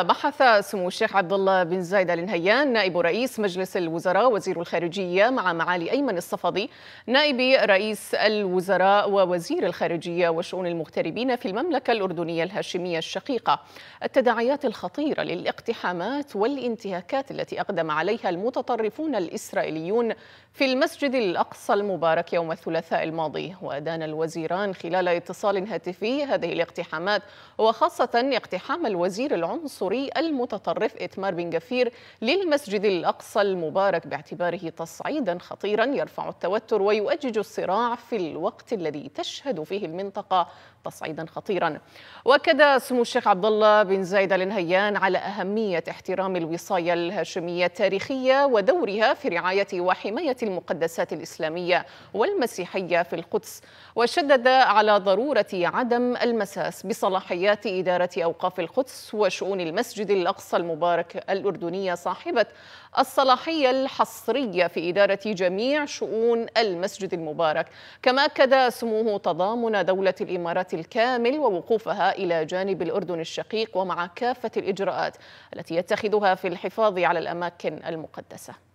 بحث سمو الشيخ عبد الله بن زايد ال نهيان نائب رئيس مجلس الوزراء وزير الخارجيه مع معالي ايمن الصفدي نائب رئيس الوزراء ووزير الخارجيه وشؤون المغتربين في المملكه الاردنيه الهاشميه الشقيقه التداعيات الخطيره للاقتحامات والانتهاكات التي اقدم عليها المتطرفون الاسرائيليون في المسجد الاقصى المبارك يوم الثلاثاء الماضي وادان الوزيران خلال اتصال هاتفي هذه الاقتحامات وخاصه اقتحام الوزير العنصري العنصري المتطرف إتمار بن جفير للمسجد الأقصى المبارك باعتباره تصعيدا خطيرا يرفع التوتر ويؤجج الصراع في الوقت الذي تشهد فيه المنطقة تصعيدا خطيرا وكد سمو الشيخ عبد الله بن زايد آل نهيان على أهمية احترام الوصاية الهاشمية التاريخية ودورها في رعاية وحماية المقدسات الإسلامية والمسيحية في القدس وشدد على ضرورة عدم المساس بصلاحيات إدارة أوقاف القدس وشؤون المسجد الأقصى المبارك الأردنية صاحبة الصلاحية الحصرية في إدارة جميع شؤون المسجد المبارك كما أكد سموه تضامن دولة الإمارات الكامل ووقوفها إلى جانب الأردن الشقيق ومع كافة الإجراءات التي يتخذها في الحفاظ على الأماكن المقدسة